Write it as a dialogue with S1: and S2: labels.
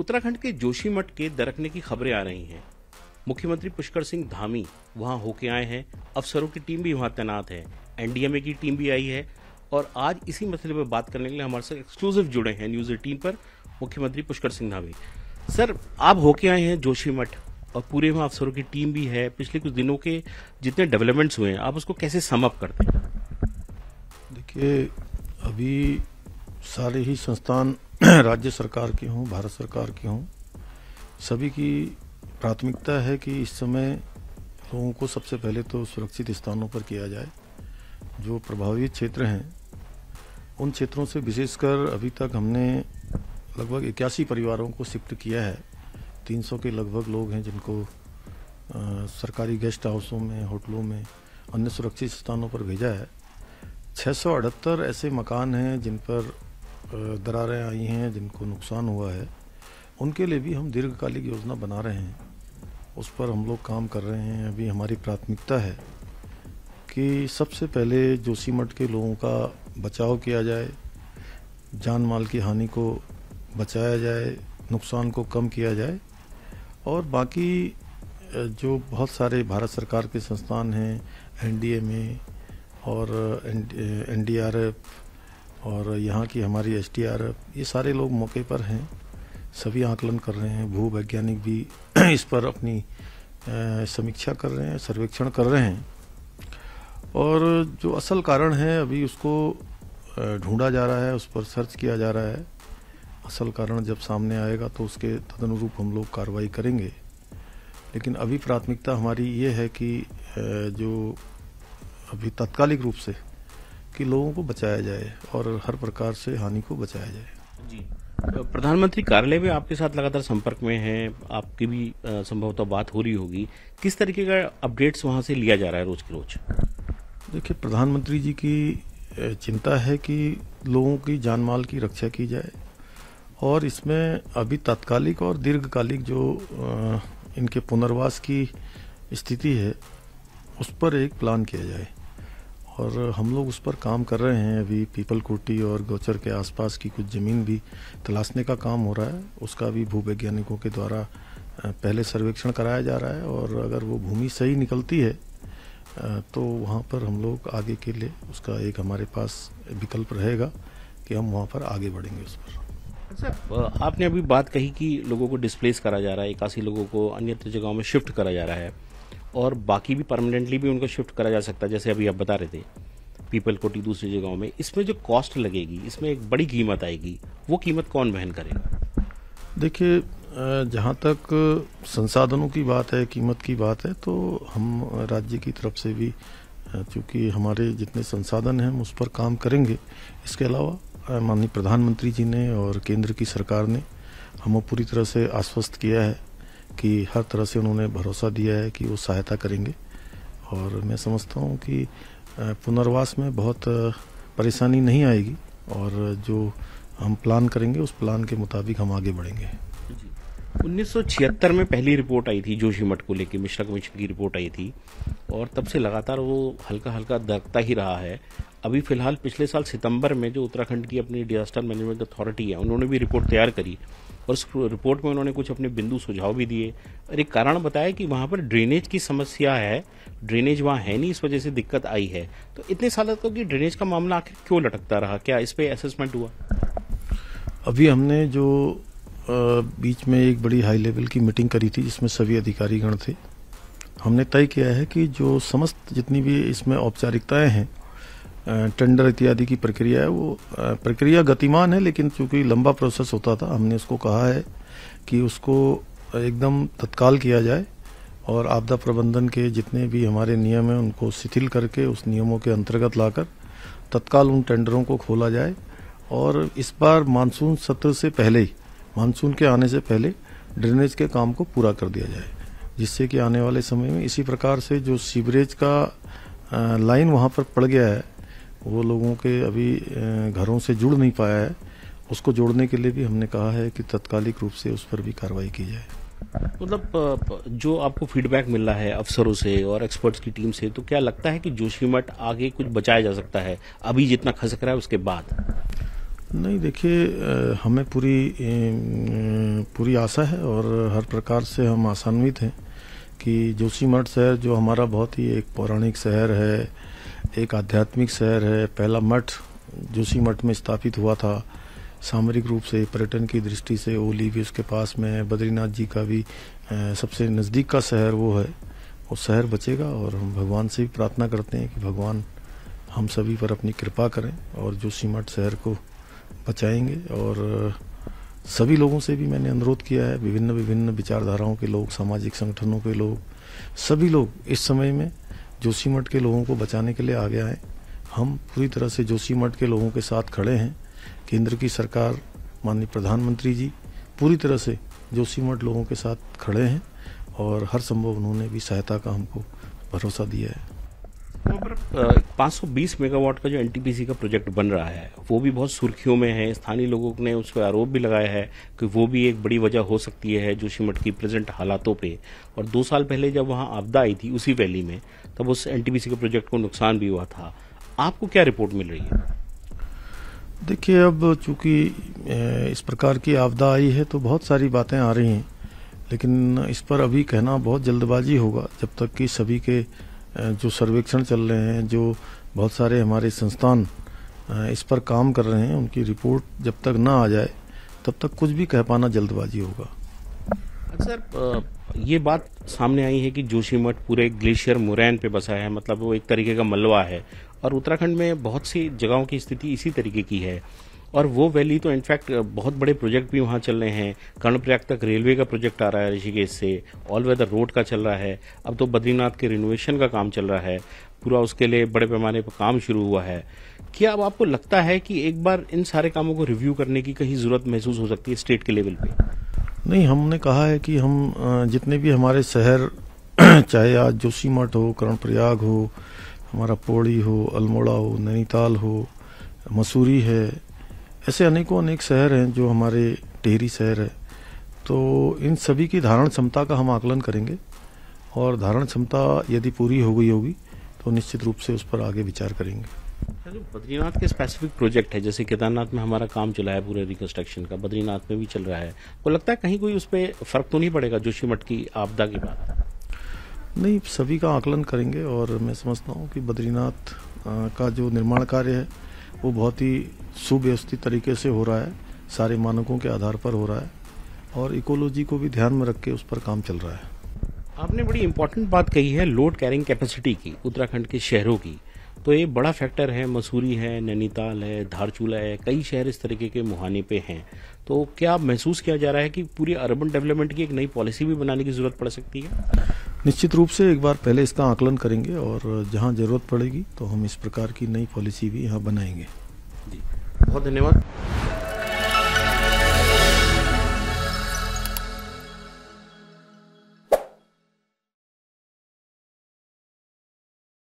S1: उत्तराखंड के जोशीमठ के दरकने की खबरें आ रही हैं मुख्यमंत्री पुष्कर सिंह धामी वहां होके आए हैं अफसरों की टीम भी वहां तैनात है एनडीएमए की टीम भी आई है और आज इसी मसले पर बात करने के लिए हमारे साथ एक्सक्लूसिव जुड़े हैं न्यूज एटीन पर मुख्यमंत्री पुष्कर सिंह धामी सर आप होके आए हैं जोशीमठ और पूरे वहाँ अफसरों की टीम भी है पिछले कुछ दिनों के जितने डेवलपमेंट्स हुए हैं आप उसको कैसे समअप करते हैं
S2: देखिए अभी सारे ही संस्थान राज्य सरकार की हों भारत सरकार की हों सभी की प्राथमिकता है कि इस समय लोगों को सबसे पहले तो सुरक्षित स्थानों पर किया जाए जो प्रभावित क्षेत्र हैं उन क्षेत्रों से विशेषकर अभी तक हमने लगभग इक्यासी परिवारों को शिफ्ट किया है 300 के लगभग लोग हैं जिनको आ, सरकारी गेस्ट हाउसों में होटलों में अन्य सुरक्षित स्थानों पर भेजा है छः ऐसे मकान हैं जिन पर दरारें आई हैं जिनको नुकसान हुआ है उनके लिए भी हम दीर्घकालिक योजना बना रहे हैं उस पर हम लोग काम कर रहे हैं अभी हमारी प्राथमिकता है कि सबसे पहले जोशीमठ के लोगों का बचाव किया जाए जान माल की हानि को बचाया जाए नुकसान को कम किया जाए और बाकी जो बहुत सारे भारत सरकार के संस्थान हैं एनडीए में और एनडीआरएफ और यहाँ की हमारी एस ये सारे लोग मौके पर हैं सभी आकलन कर रहे हैं भू वैज्ञानिक भी इस पर अपनी समीक्षा कर रहे हैं सर्वेक्षण कर रहे हैं और जो असल कारण है अभी उसको ढूंढा जा रहा है उस पर सर्च किया जा रहा है असल कारण जब सामने आएगा तो उसके तदनुरूप हम लोग कार्रवाई करेंगे लेकिन अभी प्राथमिकता हमारी ये है कि जो अभी तात्कालिक रूप से कि लोगों को बचाया जाए और हर प्रकार से हानि को बचाया जाए जी प्रधानमंत्री कार्यालय में आपके
S1: साथ लगातार संपर्क में है आपकी भी संभवतः बात हो रही होगी किस तरीके का
S2: अपडेट्स वहाँ से लिया जा रहा है रोज के रोज देखिए प्रधानमंत्री जी की चिंता है कि लोगों की जान माल की रक्षा की जाए और इसमें अभी तात्कालिक और दीर्घकालिक जो इनके पुनर्वास की स्थिति है उस पर एक प्लान किया जाए और हम लोग उस पर काम कर रहे हैं अभी पीपल कोटी और गोचर के आसपास की कुछ ज़मीन भी तलाशने का काम हो रहा है उसका भी भूवैज्ञानिकों के द्वारा पहले सर्वेक्षण कराया जा रहा है और अगर वो भूमि सही निकलती है तो वहाँ पर हम लोग आगे के लिए उसका एक हमारे पास विकल्प रहेगा कि हम वहाँ पर आगे बढ़ेंगे उस पर
S1: अच्छा, आपने अभी बात कही कि लोगों को डिस्प्लेस करा जा रहा है इक्यासी लोगों को अन्यत्र जगहों में शिफ्ट करा जा रहा है और बाकी भी परमानेंटली भी उनको शिफ्ट करा जा सकता है जैसे अभी आप बता रहे थे पीपल कोटी दूसरी जगहों में इसमें जो कॉस्ट लगेगी इसमें एक बड़ी कीमत आएगी वो कीमत कौन वहन करेगा
S2: देखिए जहाँ तक संसाधनों की बात है कीमत की बात है तो हम राज्य की तरफ से भी चूँकि हमारे जितने संसाधन हैं हम उस पर काम करेंगे इसके अलावा माननीय प्रधानमंत्री जी ने और केंद्र की सरकार ने हमें पूरी तरह से आश्वस्त किया है कि हर तरह से उन्होंने भरोसा दिया है कि वो सहायता करेंगे और मैं समझता हूँ कि पुनर्वास में बहुत परेशानी नहीं आएगी और जो हम प्लान करेंगे उस प्लान के मुताबिक हम आगे बढ़ेंगे
S1: उन्नीस में पहली रिपोर्ट आई थी जोशी मठ को लेकर मिश्रा कमीशन की रिपोर्ट आई थी और तब से लगातार वो हल्का हल्का दरकता ही रहा है अभी फिलहाल पिछले साल सितंबर में जो उत्तराखंड की अपनी डिजास्टर मैनेजमेंट अथॉरिटी है उन्होंने भी रिपोर्ट तैयार करी और उस रिपोर्ट में उन्होंने कुछ अपने बिंदु सुझाव भी दिए और एक कारण बताया कि वहाँ पर ड्रेनेज की समस्या है ड्रेनेज वहाँ है नहीं इस वजह से दिक्कत आई है तो इतने साल तक तो कि ड्रेनेज का मामला आखिर क्यों लटकता रहा क्या इस पर असेसमेंट हुआ
S2: अभी हमने जो बीच में एक बड़ी हाई लेवल की मीटिंग करी थी जिसमें सभी अधिकारीगण थे हमने तय किया है कि जो समस्त जितनी भी इसमें औपचारिकताएं हैं टेंडर इत्यादि की प्रक्रिया है वो प्रक्रिया गतिमान है लेकिन चूंकि लंबा प्रोसेस होता था हमने उसको कहा है कि उसको एकदम तत्काल किया जाए और आपदा प्रबंधन के जितने भी हमारे नियम हैं उनको शिथिल करके उस नियमों के अंतर्गत लाकर तत्काल उन टेंडरों को खोला जाए और इस बार मानसून सत्र से पहले ही मानसून के आने से पहले ड्रेनेज के काम को पूरा कर दिया जाए जिससे कि आने वाले समय में इसी प्रकार से जो सीवरेज का लाइन वहाँ पर पड़ गया है वो लोगों के अभी घरों से जुड़ नहीं पाया है उसको जोड़ने के लिए भी हमने कहा है कि तत्कालिक रूप से उस पर भी कार्रवाई की जाए
S1: मतलब जो आपको फीडबैक मिल रहा है अफसरों से और एक्सपर्ट्स की टीम से तो क्या लगता है कि जोशीमठ आगे कुछ बचाया जा सकता है अभी जितना खसक रहा है उसके बाद
S2: नहीं देखिए हमें पूरी पूरी आशा है और हर प्रकार से हम आसान्वित हैं कि जोशीमठ शहर जो हमारा बहुत ही एक पौराणिक शहर है एक आध्यात्मिक शहर है पहला मठ जोशी मठ में स्थापित हुआ था सामरिक रूप से पर्यटन की दृष्टि से ओली भी उसके पास में है बद्रीनाथ जी का भी सबसे नज़दीक का शहर वो है वो शहर बचेगा और हम भगवान से भी प्रार्थना करते हैं कि भगवान हम सभी पर अपनी कृपा करें और जोशी मठ शहर को बचाएंगे और सभी लोगों से भी मैंने अनुरोध किया है विभिन्न विभिन्न विचारधाराओं के लोग सामाजिक संगठनों के लोग सभी लोग इस समय में जोशीमठ के लोगों को बचाने के लिए आगे आए हम पूरी तरह से जोशीमठ के लोगों के साथ खड़े हैं केंद्र की सरकार माननीय प्रधानमंत्री जी पूरी तरह से जोशीमठ लोगों के साथ खड़े हैं और हर संभव उन्होंने भी सहायता का हमको भरोसा दिया है
S1: पर पाँच मेगावाट का जो एनटीपीसी का प्रोजेक्ट बन रहा है वो भी बहुत सुर्खियों में है स्थानीय लोगों ने उस पर आरोप भी लगाया है कि वो भी एक बड़ी वजह हो सकती है जोशीमठ की प्रेजेंट हालातों पे और दो साल पहले जब वहाँ आपदा आई थी उसी वैली में तब उस एन के प्रोजेक्ट को नुकसान भी हुआ था आपको क्या रिपोर्ट मिल रही है
S2: देखिए अब चूंकि इस प्रकार की आपदा आई है तो बहुत सारी बातें आ रही हैं लेकिन इस पर अभी कहना बहुत जल्दबाजी होगा जब तक कि सभी के जो सर्वेक्षण चल रहे हैं जो बहुत सारे हमारे संस्थान इस पर काम कर रहे हैं उनकी रिपोर्ट जब तक ना आ जाए तब तक कुछ भी कह पाना जल्दबाजी होगा अच्छा
S1: सर ये बात सामने आई है कि जोशीमठ पूरे ग्लेशियर मुरैन पे बसा है मतलब वो एक तरीके का मलबा है और उत्तराखंड में बहुत सी जगहों की स्थिति इसी तरीके की है और वो वैली तो इनफैक्ट बहुत बड़े प्रोजेक्ट भी वहाँ चल रहे हैं कर्णप्रयाग तक रेलवे का प्रोजेक्ट आ रहा है ऋषिकेश से ऑल वेदर रोड का चल रहा है अब तो बद्रीनाथ के रिनोवेशन का काम चल रहा है पूरा उसके लिए बड़े पैमाने पर काम शुरू हुआ है क्या अब आपको लगता है कि एक बार इन सारे कामों को रिव्यू करने की कहीं ज़रूरत महसूस हो सकती है स्टेट के लेवल पे
S2: नहीं हमने कहा है कि हम जितने भी हमारे शहर चाहे आज जोशीमठ हो कर्णप्रयाग हो हमारा पौड़ी हो अल्मोड़ा हो नैनीताल हो मसूरी है ऐसे अनेकों अनेक शहर हैं जो हमारे टेहरी शहर है तो इन सभी की धारण क्षमता का हम आकलन करेंगे और धारण क्षमता यदि पूरी हो गई होगी तो निश्चित रूप से उस पर आगे विचार करेंगे
S1: बद्रीनाथ के स्पेसिफिक प्रोजेक्ट है जैसे केदारनाथ में हमारा काम चला है पूरे रिकंस्ट्रक्शन का बद्रीनाथ में भी चल रहा है को लगता है कहीं कोई उस पर फर्क तो नहीं पड़ेगा जोशीमठ की आपदा की बात
S2: नहीं सभी का आकलन करेंगे और मैं समझता हूँ कि बद्रीनाथ का जो निर्माण कार्य है वो बहुत ही सुव्यवस्थित तरीके से हो रहा है सारे मानकों के आधार पर हो रहा है और इकोलॉजी को भी ध्यान में रख के उस पर काम चल रहा है
S1: आपने बड़ी इंपॉर्टेंट बात कही है लोड कैरिंग कैपेसिटी की उत्तराखंड के शहरों की तो ये बड़ा फैक्टर है मसूरी है नैनीताल है धारचूला है कई शहर इस तरीके के मुहाने पे हैं तो क्या महसूस किया जा रहा है कि पूरी अर्बन डेवलपमेंट की एक नई पॉलिसी भी बनाने की जरूरत पड़ सकती है
S2: निश्चित रूप से एक बार पहले इसका आकलन करेंगे और जहाँ जरूरत पड़ेगी तो हम इस प्रकार की नई पॉलिसी भी यहाँ बनाएंगे जी
S1: बहुत धन्यवाद